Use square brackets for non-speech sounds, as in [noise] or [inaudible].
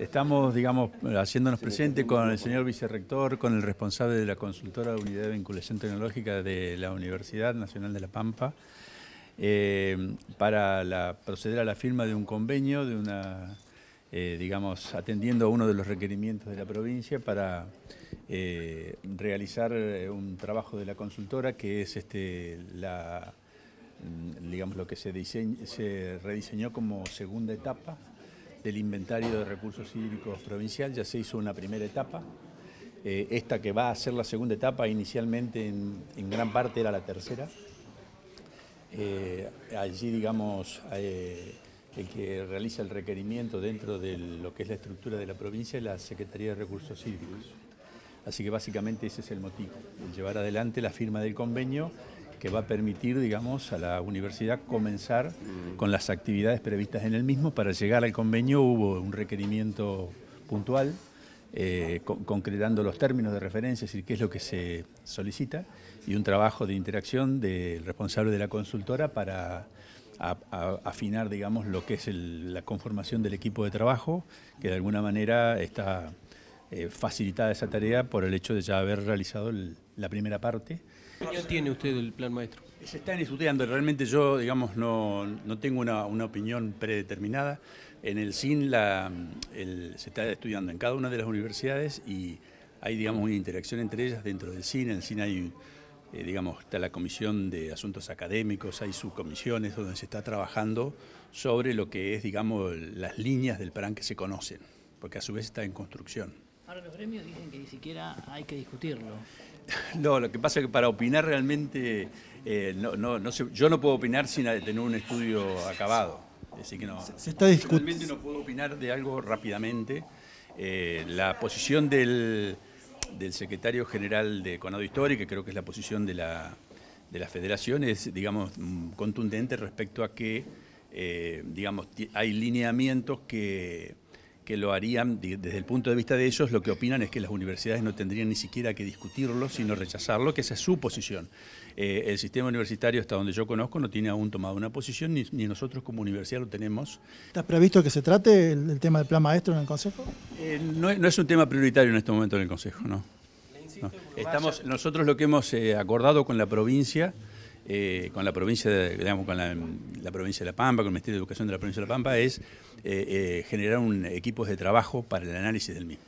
Estamos, digamos, haciéndonos presente con el señor vicerrector, con el responsable de la consultora de Unidad de Vinculación Tecnológica de la Universidad Nacional de La Pampa, eh, para proceder a la firma de un convenio, de una, eh, digamos, atendiendo a uno de los requerimientos de la provincia para eh, realizar un trabajo de la consultora que es este, mm, lo que se, se rediseñó como segunda etapa del inventario de recursos hídricos provincial. Ya se hizo una primera etapa. Eh, esta que va a ser la segunda etapa, inicialmente en, gran parte era la tercera. Eh, allí, digamos, eh, el que realiza el requerimiento dentro de lo que es la estructura de la provincia es la Secretaría de Recursos Hídricos. Así que básicamente ese es el motivo, llevar adelante la firma del convenio que va a permitir, digamos, a la universidad comenzar con las actividades previstas en el mismo. Para llegar al convenio hubo un requerimiento puntual, eh, concretando los términos de referencia, es decir, qué es lo que se solicita, y un trabajo de interacción del responsable de la consultora para afinar, digamos, lo que es la conformación del equipo de trabajo, que de alguna manera está eh, facilitada esa tarea por el hecho de ya haber realizado la primera parte. ¿Qué tiene usted del plan maestro? Se están estudiando, realmente yo, digamos, no, tengo una, opinión predeterminada. En el CIN se está estudiando en cada una de las universidades y hay, digamos, una interacción entre ellas dentro del CIN. En el CIN hay, eh, digamos, está la comisión de asuntos académicos, hay subcomisiones donde se está trabajando sobre lo que es, digamos, las líneas del plan que se conocen, porque a su vez está en construcción. Ahora los gremios dicen que ni siquiera hay que discutirlo. [laughs] No, lo que pasa es que para opinar realmente, eh, no, no, yo no puedo opinar sin tener un estudio acabado. Así que no, se, está realmente no puedo opinar de algo rápidamente. Eh, la posición del, del, secretario general de Conado Histórico, que creo que es la posición de la, de federación, es, digamos, mm, contundente respecto a que, eh, digamos, hay lineamientos que que lo harían, desde el punto de vista de ellos, lo que opinan es que las universidades no tendrían ni siquiera que discutirlo, sino rechazarlo, que esa es su posición. Eh, el sistema universitario, hasta donde yo conozco, no tiene aún tomado una posición, ni, nosotros como universidad lo tenemos. ¿Está previsto que se trate el, tema del plan maestro en el Consejo? Eh, no, es un tema prioritario en este momento en el Consejo, ¿no? Estamos, nosotros lo que hemos eh, acordado con la provincia eh, con la provincia de, digamos, con la, provincia de La Pampa, con el Ministerio de Educación de la provincia de La Pampa, es eh, eh, generar un, equipos de trabajo para el análisis del mismo.